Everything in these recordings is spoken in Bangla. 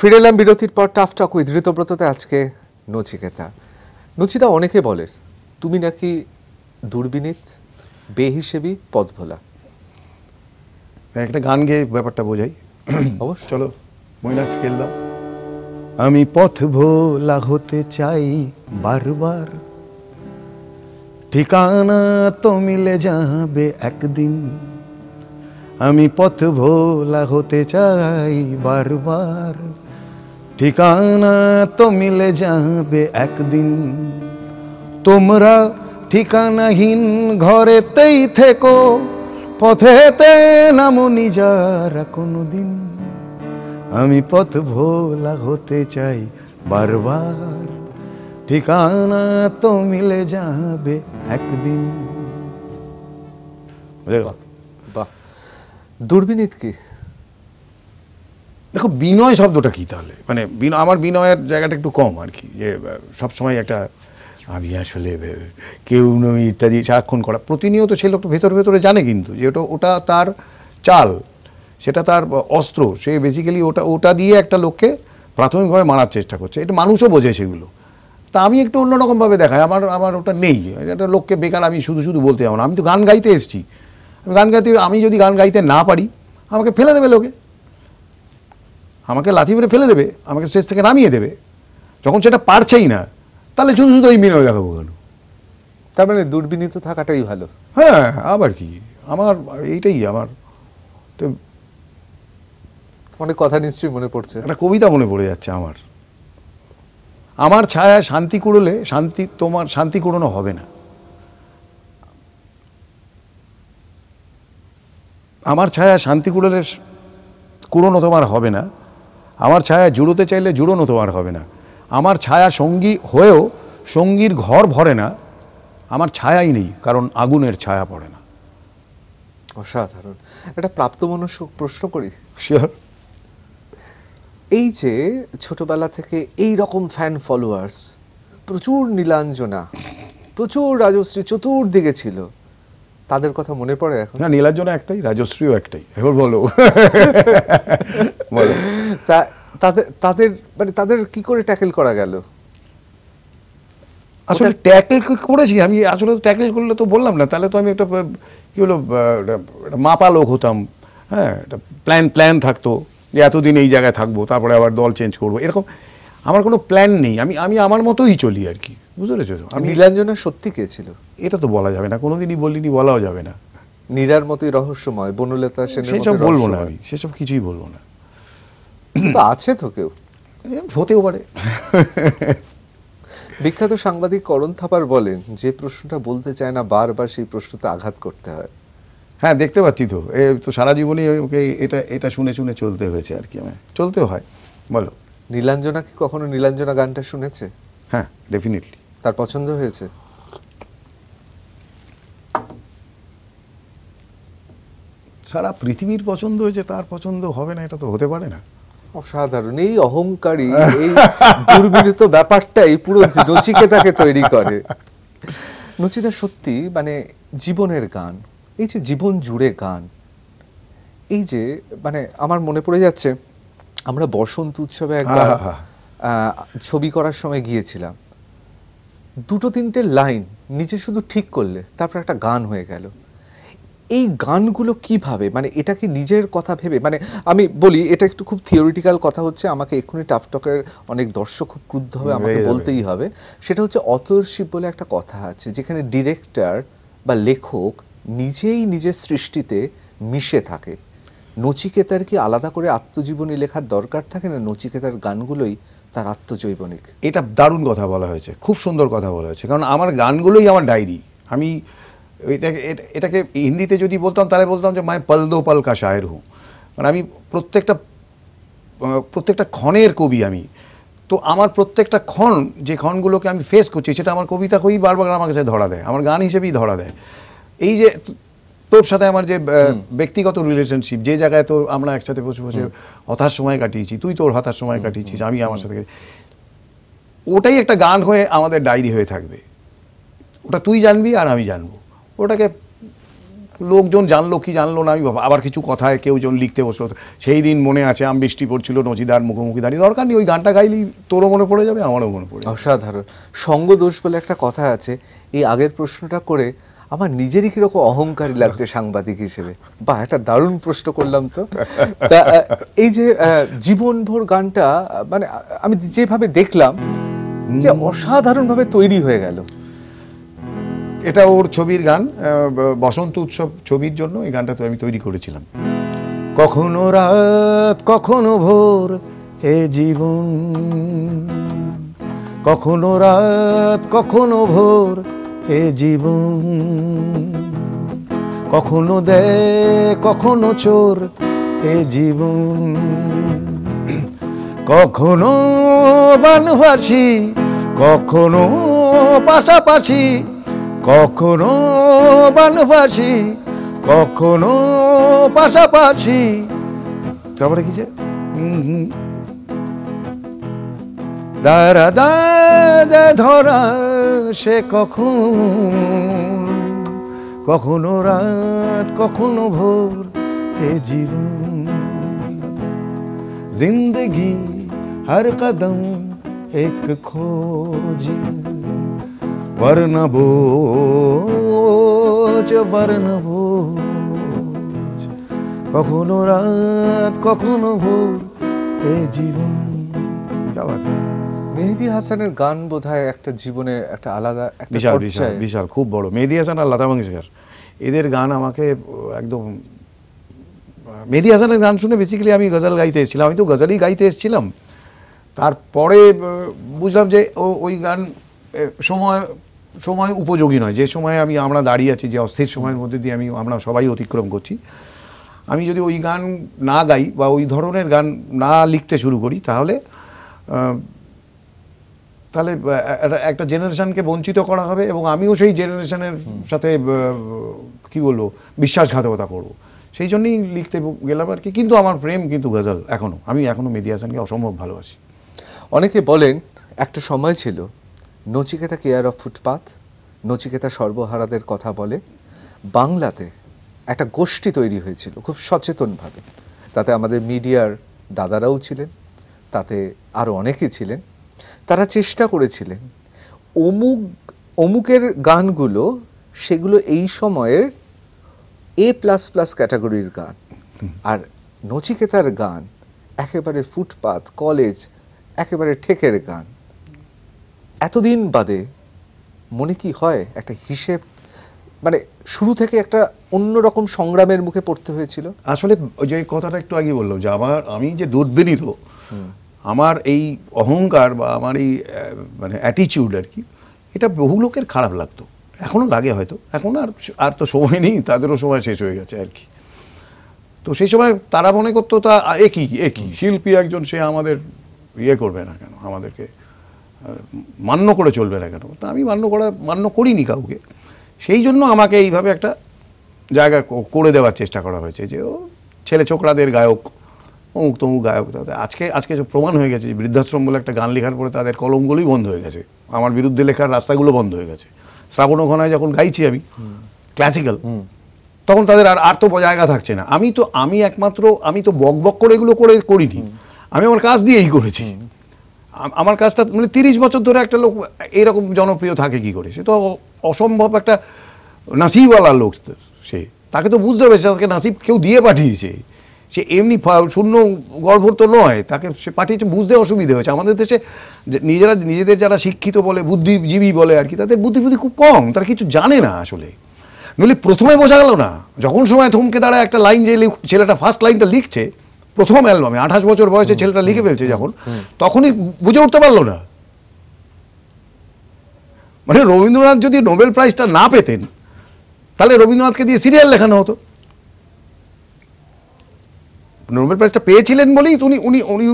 ফিরে এলাম বিরতির পর টাফ টক উইথ আজকে নচিকেতা নচিতা অনেকে বলে তুমি নাকি দুর্বিনীত বেহিসেবি পদভোলা একটা গান গেয়ে ব্যাপারটা বোঝাই অবশ্য চলো মহিলা স্কেল দাও আমি পথ ভোলা হতে চাই বারবার ঠিকানা তো মিলে যাবে একদিন আমি পথ ভোলা হতে চাই বারবার ঠিকানা তো মিলে যাবে একদিন তোমরা ঠিকানাহীন ঘরেতেই থেকো পথেতে নামো নিজারা কোনো দিন আমি পথ ভোলা হতে চাই বারবার ঠিকানা তো মিলে যাবে একদিন দুর্বিনীত কি দেখো বিনয় শব্দটা কী তাহলে মানে আমার বিনয়ের জায়গাটা একটু কম আর কি যে সবসময় একটা আমি আসলে কেউ নই ইত্যাদি সারাক্ষণ করা প্রতিনিয়ত সে লোকটা ভেতর ভেতরে জানে কিন্তু যে ওটা ওটা তার চাল সেটা তার অস্ত্র সে বেসিক্যালি ওটা ওটা দিয়ে একটা লোককে প্রাথমিকভাবে মারার চেষ্টা করছে এটা মানুষও বোঝে সেগুলো তা আমি একটু অন্যরকমভাবে দেখাই আমার আমার ওটা নেই একটা লোককে বেকার আমি শুধু শুধু বলতে যাবো না আমি তো গান গাইতে এসেছি আমি গান গাইতে আমি যদি গান গাইতে না পারি আমাকে ফেলে দেবে লোকে আমাকে লাথি মেরে ফেলে দেবে আমাকে স্টেজ থেকে নামিয়ে দেবে যখন সেটা পারছেই না তাহলে শুধু শুধু ওই বিনয় দেখাবো কেন তার মানে দুর্বিনীত থাকাটাই ভালো হ্যাঁ আবার কি আমার এইটাই আমার তো অনেক কথা নিশ্চয়ই মনে পড়ছে একটা কবিতা মনে পড়ে যাচ্ছে আমার আমার ছায়া শান্তি কুড়লে শান্তি তোমার শান্তি কুড়নো হবে না আমার ছায়া শান্তি কুড়লে কুড়নো তোমার হবে না আমার ছায়া জুড়োতে চাইলে জুড়োনো তো আর হবে না আমার ছায়া সঙ্গী হয়েও সঙ্গীর ঘর ভরে না আমার ছায়াই নেই কারণ আগুনের ছায়া পড়ে না অসাধারণ একটা প্রাপ্তমনস্য প্রশ্ন করি শিওর এই যে ছোটবেলা থেকে এই রকম ফ্যান ফলোয়ার্স প্রচুর নীলাঞ্জনা প্রচুর রাজশ্রী চতুর্দিকে ছিল তাদের কথা মনে পড়ে এখন না নীলাঞ্জনা একটাই রাজশ্রীও একটাই এবার বলো বলো তাদের তাদের মানে তাদের কি করে ট্যাকেল করা গেল আসলে ট্যাকেল করেছি আমি আসলে ট্যাকেল করলে তো বললাম না তাহলে তো আমি একটা কী হলো মাপা লোক হতাম হ্যাঁ একটা প্ল্যান প্ল্যান থাকতো যে এতদিন এই জায়গায় থাকবো তারপরে আবার দল চেঞ্জ করবো এরকম আমার কোনো প্ল্যান নেই আমি আমি আমার মতোই চলি আর কি বুঝতে পেরেছো আমি নীলাঞ্জনা সত্যি কে ছিল এটা তো বলা যাবে না কোনো কোনোদিনই বলিনি বলাও যাবে না নীরার মতোই রহস্যময় বনলতা সেসব বলবো না আমি সেসব কিছুই বলবো না আছে তো কেউ হতেও পারে বিখ্যাত সাংবাদিক করণ থাপার বলেন যে প্রশ্নটা বলতে চায় না বারবার সেই প্রশ্নতে আঘাত করতে হয় হ্যাঁ দেখতে পাচ্ছি তো এ তো সারা জীবনই ওকে এটা এটা শুনে শুনে চলতে হয়েছে আর কি আমার হ্যাঁ, চলতেও হয় বলো নীলাঞ্জনা কি কখনো নীলাঞ্জনা গানটা শুনেছে হ্যাঁ ডেফিনেটলি তার পছন্দ হয়েছে সারা পৃথিবীর পছন্দ হয়েছে তার পছন্দ হবে না এটা তো হতে পারে না অসাধারণ এই অহংকারী এই দুর্বিনীত ব্যাপারটাই পুরো নচিকেতাকে তৈরি করে নচিতা সত্যি মানে জীবনের গান এই যে জীবন জুড়ে গান এই যে মানে আমার মনে পড়ে যাচ্ছে আমরা বসন্ত উৎসবে একবার ছবি করার সময় গিয়েছিলাম দুটো তিনটে লাইন নিজে শুধু ঠিক করলে তারপর একটা গান হয়ে গেল এই গানগুলো কিভাবে মানে এটাকে নিজের কথা ভেবে মানে আমি বলি এটা একটু খুব থিওরিটিক্যাল কথা হচ্ছে আমাকে এক্ষুনি টাফটকের অনেক দর্শক খুব ক্রুদ্ধ হবে আমাকে বলতেই হবে সেটা হচ্ছে অতর্শিব বলে একটা কথা আছে যেখানে ডিরেক্টর বা লেখক নিজেই নিজের সৃষ্টিতে মিশে থাকে নচিকেতার কি আলাদা করে আত্মজীবনী লেখার দরকার থাকে না নচিকেতার গানগুলোই তার আত্মজৈবনিক এটা দারুণ কথা বলা হয়েছে খুব সুন্দর কথা বলা হয়েছে কারণ আমার গানগুলোই আমার ডায়েরি আমি এটাকে এটাকে হিন্দিতে যদি বলতাম তাহলে বলতাম যে মায় পল দো পল কা শায়ের হু মানে আমি প্রত্যেকটা প্রত্যেকটা ক্ষণের কবি আমি তো আমার প্রত্যেকটা ক্ষণ যে ক্ষণগুলোকে আমি ফেস করছি সেটা আমার কবিতা হয়েই বারবার আমার কাছে ধরা দেয় আমার গান হিসেবেই ধরা দেয় এই যে তোর সাথে আমার যে ব্যক্তিগত রিলেশনশিপ যে জায়গায় তোর আমরা একসাথে বসে বসে হতাশ সময় কাটিয়েছি তুই তোর হতাশ সময় কাটিয়েছিস আমি আমার সাথে ওটাই একটা গান হয়ে আমাদের ডায়েরি হয়ে থাকবে ওটা তুই জানবি আর আমি জানবো ওটাকে লোকজন জানলো কি জানলো না আমি আবার কিছু কথায় কেউ জন লিখতে বসলো সেই দিন মনে আছে আম বৃষ্টি পড়ছিল নজিদার মুখোমুখি দাঁড়িয়ে দরকার নেই ওই গানটা গাইলেই তোরও মনে পড়ে যাবে আমারও মনে পড়ে অসাধারণ সঙ্গ দোষ বলে একটা কথা আছে এই আগের প্রশ্নটা করে আমার নিজেরই কিরকম অহংকারই লাগছে সাংবাদিক হিসেবে বা একটা দারুণ প্রশ্ন করলাম তো তা এই যে জীবনভর গানটা মানে আমি যেভাবে দেখলাম যে অসাধারণভাবে তৈরি হয়ে গেল এটা ওর ছবির গান বসন্ত উৎসব ছবির জন্য এই গানটা তো আমি তৈরি করেছিলাম কখনো রাত কখনো ভোর হে জীবন কখনো রাত কখনো ভোর হে জীবন কখনো দে কখনো চোর হে জীবন কখনো বানভাসি কখনো পাশাপাশি কখনো বানভাসি কখনো পাশাপাশি তারপরে কি যে দারা দাদা ধরা সে কখন কখনো রাত কখনো ভোর এ জীবন জিন্দগি হর কদম এক খোঁজ বর্ণবোজ বর্ণবোজ কখনো রাত কখনো ভোর এ জীবন মেহেদি হাসানের গান বোধ একটা জীবনে একটা আলাদা একটা বিশাল বিশাল বিশাল খুব বড় মেহেদি হাসান আর লতা মঙ্গেশকর এদের গান আমাকে একদম মেহেদি হাসানের গান শুনে বেসিক্যালি আমি গজল গাইতে এসেছিলাম আমি তো গজলই গাইতে এসেছিলাম তারপরে বুঝলাম যে ওই গান সময় সময় উপযোগী নয় যে সময়ে আমি আমরা দাঁড়িয়ে আছি যে অস্থির সময়ের মধ্যে দিয়ে আমি আমরা সবাই অতিক্রম করছি আমি যদি ওই গান না গাই বা ওই ধরনের গান না লিখতে শুরু করি তাহলে তাহলে একটা জেনারেশানকে বঞ্চিত করা হবে এবং আমিও সেই জেনারেশানের সাথে কি বলবো বিশ্বাসঘাতকতা করব সেই জন্যই লিখতে গেলাম আর কি কিন্তু আমার প্রেম কিন্তু গজল এখনও আমি এখনও মেডিয়াশানকে অসম্ভব ভালোবাসি অনেকে বলেন একটা সময় ছিল Nachiketa care of footpath Nachiketa সর্বহারাদের কথা বলে বাংলাতে একটা গোষ্ঠী তৈরি হয়েছিল খুব সচেতনভাবে তাতে আমাদের মিডিয়ার দাদারাও ছিলেন তাতে আরও অনেকেই ছিলেন তারা চেষ্টা করেছিলেন অমুক অমুকের গানগুলো সেগুলো এই সময়ের এ প্লাস প্লাস ক্যাটাগরির গান আর নচিকেতার গান একেবারে ফুটপাথ কলেজ একেবারে ঠেকের গান এতদিন বাদে মনে কি হয় একটা হিসেব মানে শুরু থেকে একটা অন্যরকম সংগ্রামের মুখে পড়তে হয়েছিল আসলে ওই যে কথাটা একটু আগে বললাম যে আমার আমি যে দুর্বিনীত আমার এই অহংকার বা আমার এই মানে অ্যাটিচিউড আর কি এটা বহু লোকের খারাপ লাগতো এখনও লাগে হয়তো এখন আর আর তো সময় নেই তাদেরও সময় শেষ হয়ে গেছে আর কি তো সেই সময় তারা মনে করতো তা একই একই শিল্পী একজন সে আমাদের ইয়ে করবে না কেন আমাদেরকে মান্য করে চলবে না কেন তা আমি মান্য করা মান্য করিনি কাউকে সেই জন্য আমাকে এইভাবে একটা জায়গা করে দেওয়ার চেষ্টা করা হয়েছে যে ও ছেলে ছোকরাদের গায়ক অমুক তমুক গায়ক আজকে আজকে প্রমাণ হয়ে গেছে যে বৃদ্ধাশ্রম বলে একটা গান লেখার পরে তাদের কলমগুলোই বন্ধ হয়ে গেছে আমার বিরুদ্ধে লেখার রাস্তাগুলো বন্ধ হয়ে গেছে শ্রাবণ ঘনায় যখন গাইছি আমি ক্লাসিক্যাল তখন তাদের আর আর তো জায়গা থাকছে না আমি তো আমি একমাত্র আমি তো বক বক করে এগুলো করে করিনি আমি আমার কাজ দিয়েই করেছি আমার কাজটা মানে তিরিশ বছর ধরে একটা লোক এইরকম জনপ্রিয় থাকে কি করে সে তো অসম্ভব একটা নাসিবওয়ালা লোক সে তাকে তো বুঝতে হবে তাকে নাসিব কেউ দিয়ে পাঠিয়েছে সে এমনি শূন্য গর্ভ তো নয় তাকে সে পাঠিয়েছে বুঝতে অসুবিধে হয়েছে আমাদের দেশে নিজেরা নিজেদের যারা শিক্ষিত বলে বুদ্ধিজীবী বলে আর কি তাদের বুদ্ধি বুদ্ধি খুব কম তারা কিছু জানে না আসলে নইলে প্রথমে বোঝা গেল না যখন সময় থমকে দাঁড়ায় একটা লাইন যে ছেলেটা ফার্স্ট লাইনটা লিখছে প্রথম অ্যালবামে আঠাশ বছর বয়সে ছেলেটা লিখে ফেলছে যখন তখনই বুঝে উঠতে পারলো না মানে রবীন্দ্রনাথ যদি নোবেল প্রাইজটা না পেতেন তাহলে রবীন্দ্রনাথকে দিয়ে সিরিয়াল লেখানো হতো নোবেল প্রাইজটা পেয়েছিলেন বলেই উনি উনি উনি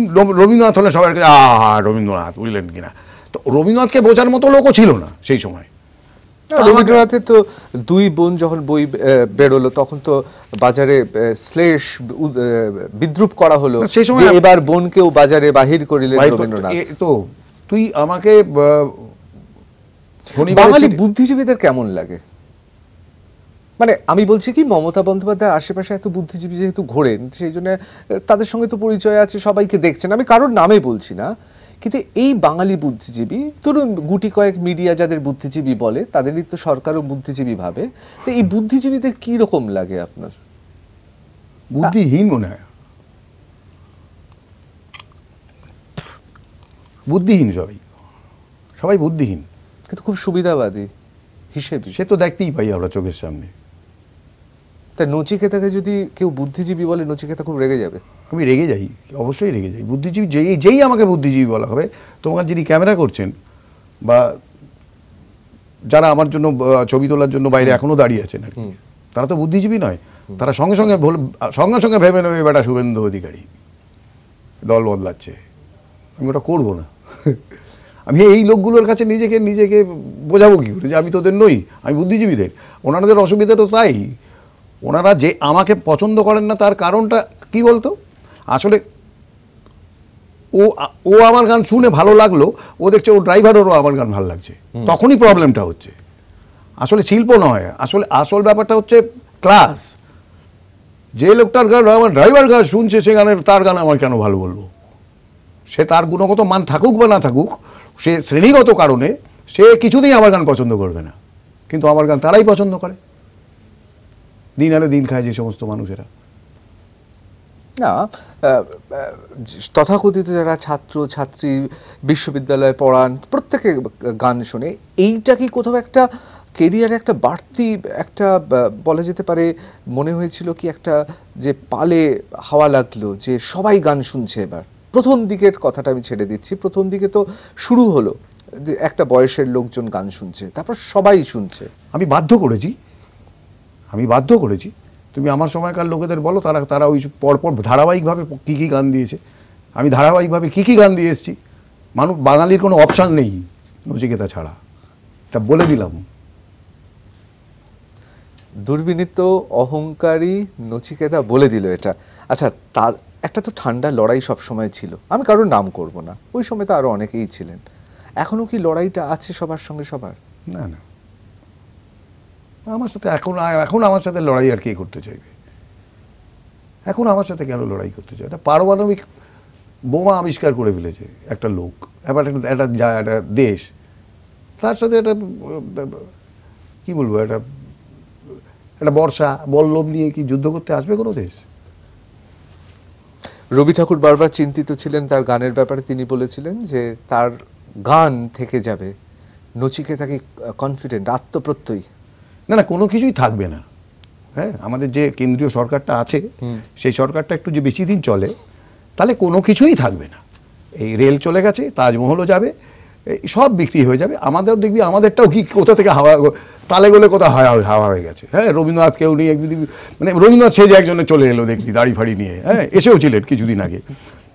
রবীন্দ্রনাথ হলেন সবাই আহ আহা রবীন্দ্রনাথ বুঝলেন কিনা তো রবীন্দ্রনাথকে বোঝার মতো লোকও ছিল না সেই সময় রবীন্দ্রনাথের তো দুই বোন যখন বই বেরোলো তখন তো বাজারে শ্লেষ বিদ্রুপ করা হলো সময় এবার বোনকেও বাজারে বাহির করিলেন রবীন্দ্রনাথ তো তুই আমাকে বাঙালি বুদ্ধিজীবীদের কেমন লাগে মানে আমি বলছি কি মমতা বন্দ্যোপাধ্যায় আশেপাশে এত বুদ্ধিজীবী যেহেতু ঘোরেন সেই জন্য তাদের সঙ্গে তো পরিচয় আছে সবাইকে দেখছেন আমি কারোর নামে বলছি না কিন্তু এই বাঙালি বুদ্ধিজীবী ধরুন গুটি কয়েক মিডিয়া যাদের বুদ্ধিজীবী বলে তাদেরই তো সরকারও বুদ্ধিজীবী ভাবে তো এই বুদ্ধিজীবীদের কি রকম লাগে আপনার বুদ্ধিহীন মনে হয় বুদ্ধিহীন সবাই সবাই বুদ্ধিহীন কিন্তু খুব সুবিধাবাদী হিসেবে সে তো দেখতেই পাই আমরা চোখের সামনে তা নচিকেতাকে যদি কেউ বুদ্ধিজীবী বলে নচিকেতা খুব রেগে যাবে আমি রেগে যাই অবশ্যই রেগে যাই বুদ্ধিজীবী যেই যেই আমাকে বুদ্ধিজীবী বলা হবে তোমার যিনি ক্যামেরা করছেন বা যারা আমার জন্য ছবি তোলার জন্য বাইরে এখনও দাঁড়িয়ে আছেন আর কি তারা তো বুদ্ধিজীবী নয় তারা সঙ্গে সঙ্গে সঙ্গে সঙ্গে ভেবে নেবে বেটা শুভেন্দু অধিকারী দল বদলাচ্ছে আমি ওটা করব না আমি এই লোকগুলোর কাছে নিজেকে নিজেকে বোঝাবো কি করে যে আমি তোদের নই আমি বুদ্ধিজীবীদের ওনাদের অসুবিধা তো তাই ওনারা যে আমাকে পছন্দ করেন না তার কারণটা কি বলতো আসলে ও ও আমার গান শুনে ভালো লাগলো ও দেখছে ও ড্রাইভারেরও আমার গান ভালো লাগছে তখনই প্রবলেমটা হচ্ছে আসলে শিল্প নয় আসলে আসল ব্যাপারটা হচ্ছে ক্লাস যে লোকটার গান আমার ড্রাইভার গান শুনছে সে গানের তার গান আমার কেন ভালো বলবো সে তার গুণগত মান থাকুক বা না থাকুক সে শ্রেণীগত কারণে সে কিছুতেই আমার গান পছন্দ করবে না কিন্তু আমার গান তারাই পছন্দ করে দিন আলে দিন খায় যে সমস্ত মানুষেরা না তথাকথিত যারা ছাত্র ছাত্রী বিশ্ববিদ্যালয়ে পড়ান প্রত্যেকে গান শোনে এইটা কি কোথাও একটা কেরিয়ারে একটা বাড়তি একটা বলা যেতে পারে মনে হয়েছিল কি একটা যে পালে হাওয়া লাগলো যে সবাই গান শুনছে এবার প্রথম দিকের কথাটা আমি ছেড়ে দিচ্ছি প্রথম দিকে তো শুরু হলো একটা বয়সের লোকজন গান শুনছে তারপর সবাই শুনছে আমি বাধ্য করেছি আমি বাধ্য করেছি তুমি আমার সময়কার লোকেদের বলো তারা তারা ওই পরপর ধারাবাহিকভাবে কী কী গান দিয়েছে আমি ধারাবাহিকভাবে কী কী গান দিয়ে এসেছি মানুষ বাঙালির কোনো অপশান নেই নচিকেতা ছাড়া এটা বলে দিলাম দুর্বিনীত অহংকারী নচিকেতা বলে দিল এটা আচ্ছা তার একটা তো ঠান্ডা লড়াই সব সময় ছিল আমি কারোর নাম করব না ওই সময় তো আরও অনেকেই ছিলেন এখনও কি লড়াইটা আছে সবার সঙ্গে সবার না না আমার সাথে এখন এখন আমার সাথে লড়াই আর কে করতে চাইবে এখন আমার সাথে কেন লড়াই করতে চাই এটা পারমাণবিক বোমা আবিষ্কার করে ফেলেছে একটা লোক এবার একটা একটা দেশ তার সাথে একটা কি বলবো একটা একটা বর্ষা বল্লম নিয়ে কি যুদ্ধ করতে আসবে কোনো দেশ রবি ঠাকুর বারবার চিন্তিত ছিলেন তার গানের ব্যাপারে তিনি বলেছিলেন যে তার গান থেকে যাবে নচিকে তাকে কনফিডেন্ট আত্মপ্রত্যয়ী না না কোনো কিছুই থাকবে না হ্যাঁ আমাদের যে কেন্দ্রীয় সরকারটা আছে সেই সরকারটা একটু যে বেশি দিন চলে তাহলে কোনো কিছুই থাকবে না এই রেল চলে গেছে তাজমহলও যাবে সব বিক্রি হয়ে যাবে আমাদের দেখবি আমাদেরটাও কি কোথা থেকে হাওয়া তালে গলে কোথাও হাওয়া হাওয়া হয়ে গেছে হ্যাঁ রবীন্দ্রনাথ কেউ নিয়ে একদিন মানে রবীন্দ্রনাথ সেজে একজনে চলে এলো দেখবি দাড়ি ফাড়ি নিয়ে হ্যাঁ এসেও ছিলেন কিছুদিন আগে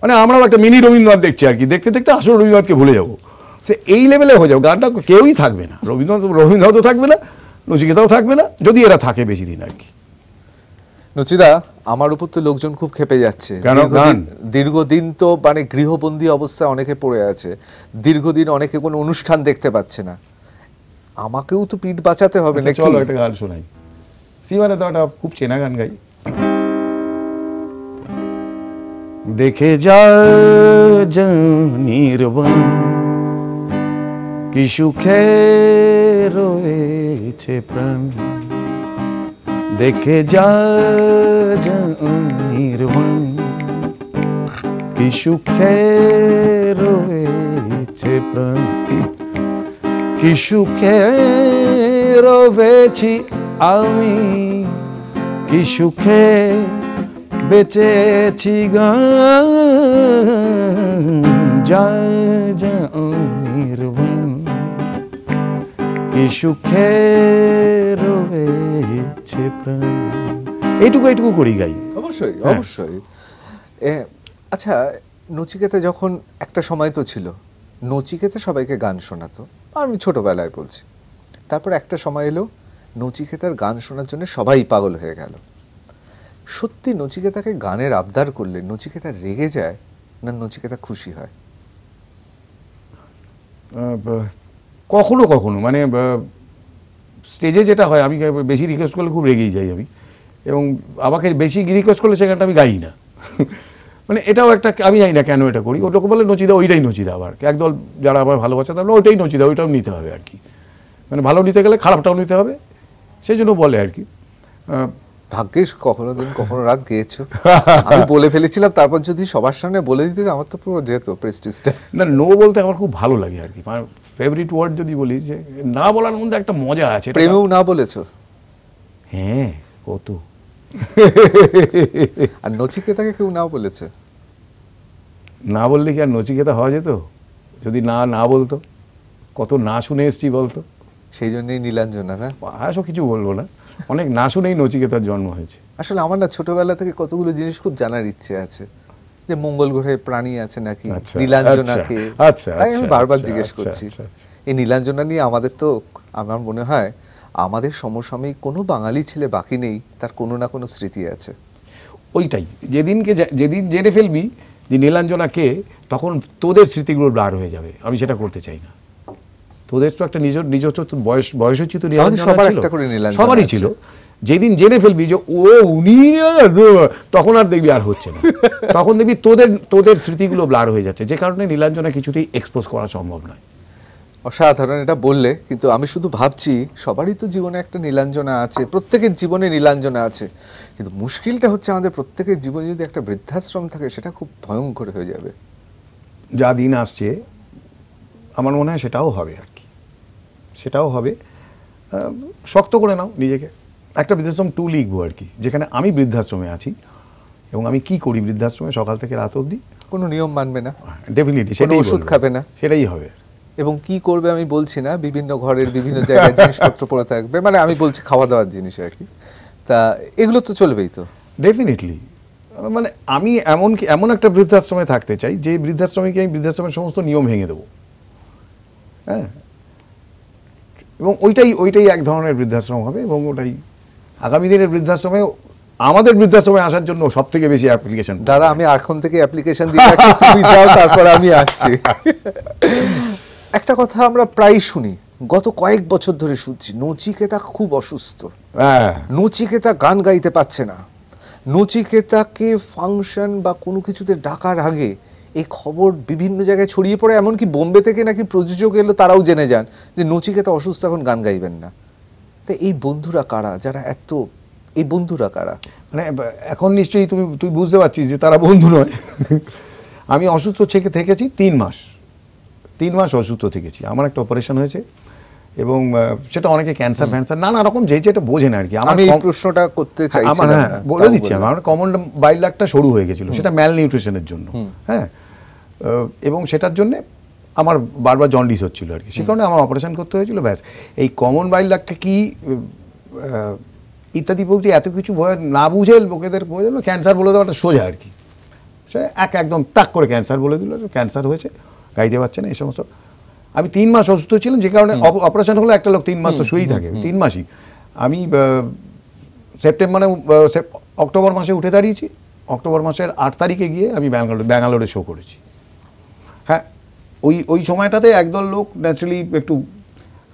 মানে আমরাও একটা মিনি রবীন্দ্রনাথ দেখছি আর কি দেখতে দেখতে আসল রবীন্দ্রনাথকে ভুলে যাবো সে এই লেভেলে হয়ে যাবো গানটা কেউই থাকবে না রবীন্দ্রনাথ রবীন্দ্রনাথও থাকবে না নচিকেতাও থাকবে না যদি এরা থাকে বেশি দিন আর কি নচিদা আমার উপর তো লোকজন খুব খেপে যাচ্ছে দীর্ঘদিন তো মানে গৃহবন্দী অবস্থায় অনেকে পড়ে আছে দীর্ঘদিন অনেকে কোনো অনুষ্ঠান দেখতে পাচ্ছে না আমাকেও তো পিঠ বাঁচাতে হবে আচ্ছা, না চলো একটা গান শোনাই সিমানে তো একটা খুব চেনা গান গাই দেখে যা নির্বাণ কি সুখে রয়েছে প্রাণ দেখে যা নির্মাণ কি সুখে রয়েছে প্রাণ কি সুখে রয়েছি আমি কি সুখে বেঁচেছি গা যা যা কি সুখে রয়েছে প্রাণ এইটুকু এইটুকু করি গাই অবশ্যই অবশ্যই আচ্ছা নচিকেতা যখন একটা সময় তো ছিল নচিকেতা সবাইকে গান শোনাতো আমি ছোটবেলায় বলছি তারপর একটা সময় এলো নচিকেতার গান শোনার জন্য সবাই পাগল হয়ে গেল সত্যি নচিকেতাকে গানের আবদার করলে নচিকেতা রেগে যায় না নচিকেতা খুশি হয় কখনো কখনো মানে স্টেজে যেটা হয় আমি বেশি রিকোয়েস্ট করলে খুব রেগেই যাই আমি এবং আমাকে বেশি রিকোয়েস্ট করলে সেখানটা আমি গাই না মানে এটাও একটা আমি জানি না কেন এটা করি ওটাকে বলে নচিদা ওইটাই নচিদা আবার একদল যারা আবার ভালোবাসা তাহলে ওইটাই নচিদা ওইটাও নিতে হবে আর কি মানে ভালো নিতে গেলে খারাপটাও নিতে হবে সেই জন্য বলে আর কি ভাগ্যিস কখনো দিন কখনো রাত গিয়েছো আমি বলে ফেলেছিলাম তারপর যদি সবার সামনে বলে দিতে আমার তো পুরো যেত প্রেস্টিজটা না নো বলতে আমার খুব ভালো লাগে আর কি মানে, ফেভারিট ওয়ার্ড যদি বলি যে না বলার মধ্যে একটা মজা আছে প্রেমেও না বলেছো হ্যাঁ কত আর নচিকেতাকে কেউ না বলেছে না বললে কি আর নচিকেতা হওয়া যেত যদি না না বলতো কত না শুনে এসছি বলতো সেই জন্যই নীলাঞ্জনা না আসো কিছু বলবো না অনেক না শুনেই নচিকেতার জন্ম হয়েছে আসলে আমার না ছোটবেলা থেকে কতগুলো জিনিস খুব জানার ইচ্ছে আছে যে মঙ্গল গ্রহে প্রাণী আছে নাকি আচ্ছা, নীলাঞ্জনাকে আচ্ছা, তাই আচ্ছা, আমি বারবার জিজ্ঞেস করছি এই নীলাঞ্জনা নিয়ে আমাদের তো আমার মনে হয় আমাদের সমসাময়িক কোনো বাঙালি ছেলে বাকি নেই তার কোনো না কোনো স্মৃতি আছে ওইটাই যেদিনকে যেদিন জেনে ফেলবি যে নীলাঞ্জনা কে তখন তোদের স্মৃতিগুলো ব্লার হয়ে যাবে আমি সেটা করতে চাই না তোদের তো একটা নিজ নিজস্ব বয়স বয়সোচিত সবারই ছিল যেদিন জেনে ফেলবি যে ও উনি তখন আর দেখবি আর হচ্ছে না তখন দেখবি তোদের তোদের স্মৃতিগুলো ব্লার হয়ে যাচ্ছে যে কারণে নীলাঞ্জনা কিছুতেই এক্সপোজ করা সম্ভব নয় অসাধারণ এটা বললে কিন্তু আমি শুধু ভাবছি সবারই তো জীবনে একটা নীলাঞ্জনা আছে প্রত্যেকের জীবনে নীলাঞ্জনা আছে কিন্তু মুশকিলটা হচ্ছে আমাদের প্রত্যেকের জীবনে যদি একটা বৃদ্ধাশ্রম থাকে সেটা খুব ভয়ঙ্কর হয়ে যাবে যা দিন আসছে আমার মনে হয় সেটাও হবে আর কি সেটাও হবে শক্ত করে নাও নিজেকে একটা বৃদ্ধাশ্রম টু লিখবো আর কি যেখানে আমি বৃদ্ধাশ্রমে আছি এবং আমি কি করি বৃদ্ধাশ্রমে সকাল থেকে রাত অবধি কোনো নিয়ম মানবে না ডেফিনেটলি সেটাই ওষুধ খাবে না সেটাই হবে এবং কি করবে আমি বলছি না বিভিন্ন ঘরের বিভিন্ন জায়গায় জিনিসপত্র পড়ে থাকবে মানে আমি বলছি খাওয়া দাওয়ার জিনিস আর কি তা এগুলো তো চলবেই তো ডেফিনেটলি মানে আমি এমন কি এমন একটা বৃদ্ধাশ্রমে থাকতে চাই যে বৃদ্ধাশ্রমীকে আমি বৃদ্ধাশ্রমের সমস্ত নিয়ম ভেঙে দেবো হ্যাঁ এবং ওইটাই ওইটাই এক ধরনের বৃদ্ধাশ্রম হবে এবং ওটাই আগামী দিনের বৃদ্ধাশ্রমে আমাদের বৃদ্ধাশ্রমে আসার জন্য সব থেকে বেশি অ্যাপ্লিকেশন দাদা আমি এখন থেকে অ্যাপ্লিকেশন দিয়ে তুমি যাও তারপর আমি আসছি একটা কথা আমরা প্রায় শুনি গত কয়েক বছর ধরে শুনছি নচিকেতা খুব অসুস্থ হ্যাঁ। নচিকেতা গান গাইতে পারছে না নচিকেতাকে ফাংশন বা কোনো কিছুতে ডাকার আগে এই খবর বিভিন্ন জায়গায় ছড়িয়ে পড়ে এমনকি বোম্বে থেকে নাকি প্রযোজক এলো তারাও জেনে যান যে নচিকেতা অসুস্থ এখন গান গাইবেন না তো এই বন্ধুরা কারা যারা এত এই বন্ধুরা কারা মানে এখন নিশ্চয়ই তুমি তুই বুঝতে পারছিস যে তারা বন্ধু নয় আমি অসুস্থ থেকে থেকেছি তিন মাস তিন মাস অসুস্থ থেকেছি আমার একটা অপারেশন হয়েছে এবং সেটা অনেকে ক্যান্সার ফ্যান্সার নানা রকম যে যেটা বোঝে না আর কি আমার এই প্রশ্নটা করতে হ্যাঁ, চাই আমার হ্যাঁ বলে দিচ্ছি আমার কমন বাইল লাখটা সরু হয়ে গেছিল সেটা ম্যাল নিউট্রিশনের জন্য হ্যাঁ এবং সেটার জন্যে আমার বারবার জন্ডিস হচ্ছিল আর কি সে কারণে আমার অপারেশন করতে হয়েছিল ব্যাস এই কমন বাইল ডাকটা কি ইত্যাদি প্রভৃতি এত কিছু ভয় না বুঝে লোকেদের বোঝালো ক্যান্সার বলে দেওয়াটা সোজা আর কি সে এক একদম তাক করে ক্যান্সার বলে দিল ক্যান্সার হয়েছে গাইতে পারছে না এই সমস্ত আমি তিন মাস অসুস্থ ছিলাম যে কারণে অপারেশন হলে একটা লোক তিন মাস তো শুয়েই থাকে তিন মাসই আমি সেপ্টেম্বরে অক্টোবর মাসে উঠে দাঁড়িয়েছি অক্টোবর মাসের আট তারিখে গিয়ে আমি ব্যাঙ্গালোর ব্যাঙ্গালোরে শো করেছি ওই ওই সময়টাতে একদল লোক ন্যাচারালি একটু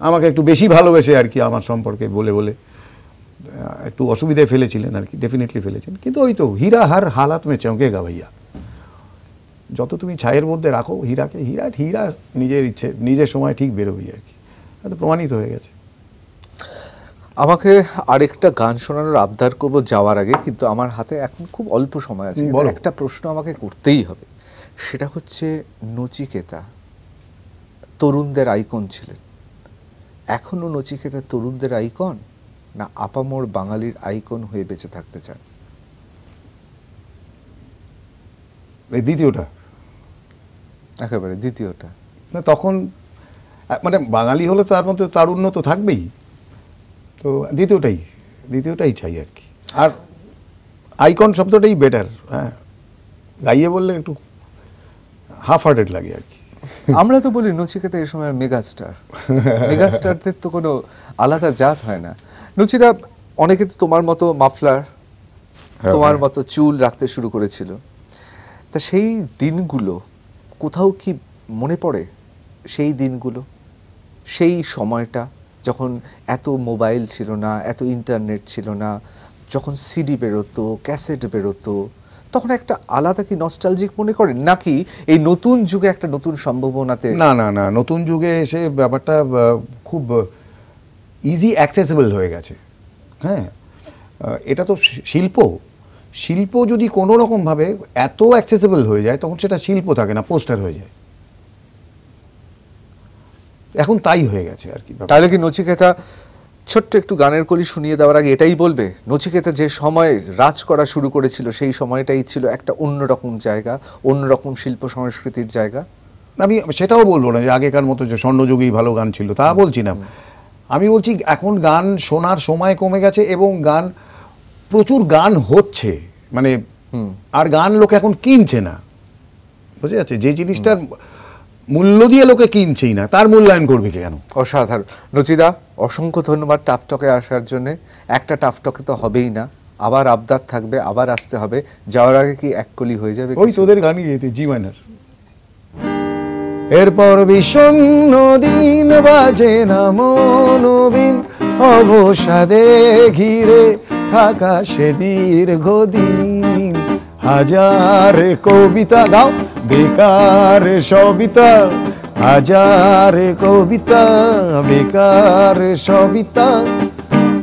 আমাকে একটু বেশি ভালোবেসে আর কি আমার সম্পর্কে বলে বলে একটু অসুবিধায় ফেলেছিলেন আর কি ডেফিনেটলি ফেলেছেন কিন্তু ওই তো হীরা হার হালাত মে চমকে গা ভাইয়া যত তুমি ছায়ের মধ্যে রাখো হীরাকে হীরা হীরা নিজের ইচ্ছে নিজের সময় ঠিক বেরোবি আর কি তো প্রমাণিত হয়ে গেছে আমাকে আরেকটা গান শোনানোর আবদার করব যাওয়ার আগে কিন্তু আমার হাতে এখন খুব অল্প সময় আছে একটা প্রশ্ন আমাকে করতেই হবে সেটা হচ্ছে নচিকেতা তরুণদের আইকন ছিলেন এখনও নচিকেতা তরুণদের আইকন না আপামোর বাঙালির আইকন হয়ে বেঁচে থাকতে চান এই দ্বিতীয়টা একেবারে দ্বিতীয়টা না তখন মানে বাঙালি হলে তার মধ্যে তার তো থাকবেই তো দ্বিতীয়টাই দ্বিতীয়টাই চাই আর কি আর আইকন শব্দটাই বেটার হ্যাঁ গাইয়ে বললে একটু হাফ হার্টেড লাগে আর কি আমরা তো বলি নচিকেতা এই সময় মেগাস্টার মেগাস্টারদের তো কোনো আলাদা জাত হয় না নচিতা অনেকে তো তোমার মতো মাফলার হ্যাঁ, তোমার হ্যাঁ। মতো চুল রাখতে শুরু করেছিল তা সেই দিনগুলো কোথাও কি মনে পড়ে সেই দিনগুলো সেই সময়টা যখন এত মোবাইল ছিল না এত ইন্টারনেট ছিল না যখন সিডি বেরোতো ক্যাসেট বেরোতো তখন একটা আলাদা কি নস্টালজিক মনে করেন নাকি এই নতুন যুগে একটা নতুন সম্ভাবনাতে না না না নতুন যুগে এসে ব্যাপারটা খুব ইজি অ্যাক্সেসিবল হয়ে গেছে হ্যাঁ এটা তো শিল্প শিল্প যদি কোনো রকমভাবে এত অ্যাক্সেসিবল হয়ে যায় তখন সেটা শিল্প থাকে না পোস্টার হয়ে যায় এখন তাই হয়ে গেছে আর কি তাহলে কি নচিকেতা ছোট্ট একটু গানের কলি শুনিয়ে দেওয়ার আগে এটাই বলবে নচিকেতা যে সময় রাজ করা শুরু করেছিল সেই সময়টাই ছিল একটা অন্যরকম জায়গা অন্যরকম শিল্প সংস্কৃতির জায়গা আমি সেটাও বলবো না যে আগেকার মতো যে স্বর্ণযুগেই ভালো গান ছিল তা বলছি না আমি বলছি এখন গান শোনার সময় কমে গেছে এবং গান প্রচুর গান হচ্ছে মানে আর গান লোক এখন কিনছে না বুঝে যাচ্ছে যে জিনিসটার মূল্য দিয়ে লোকে কিনছেই না তার মূল্যায়ন করবে কেন অসাধারণ নচিদা অসংখ্য ধন্যবাদ টাফটকে আসার জন্য একটা টাফটকে তো হবেই না আবার আবদার থাকবে আবার আসতে হবে যাওয়ার আগে কি এক কলি হয়ে যাবে ওই তোদের গান গিয়ে জীবনের এরপর বিষণ্ন দিন বাজে না মনোবিন অবসাদে ঘিরে থাকা সে দীর্ঘদিন হাজার কবিতা গাও বেকার সবিতা হাজার কবিতা বেকার সবিতা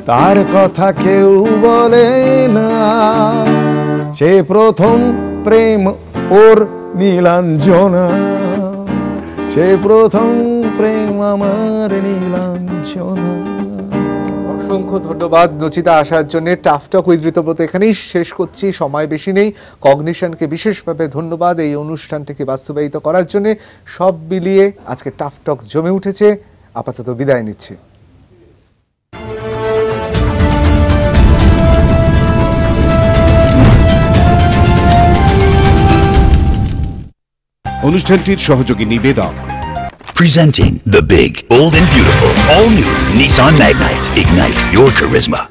তার কথা কেউ বলে না সে প্রথম প্রেম ওর নীলাঞ্জনা সে প্রথম প্রেম আমার নীলাঞ্জনা অসংখ্য ধন্যবাদ নচিতা আসার জন্য টাফটক উইথ ঋতব্রত এখানেই শেষ করছি সময় বেশি নেই কগনিশনকে বিশেষভাবে ধন্যবাদ এই অনুষ্ঠানটিকে বাস্তবায়িত করার জন্য সব মিলিয়ে আজকে টাফটক জমে উঠেছে আপাতত বিদায় নিচ্ছি অনুষ্ঠানটির সহযোগী নিবেদক Presenting the big, bold, and beautiful, all new Nissan Magnite. Ignite your charisma.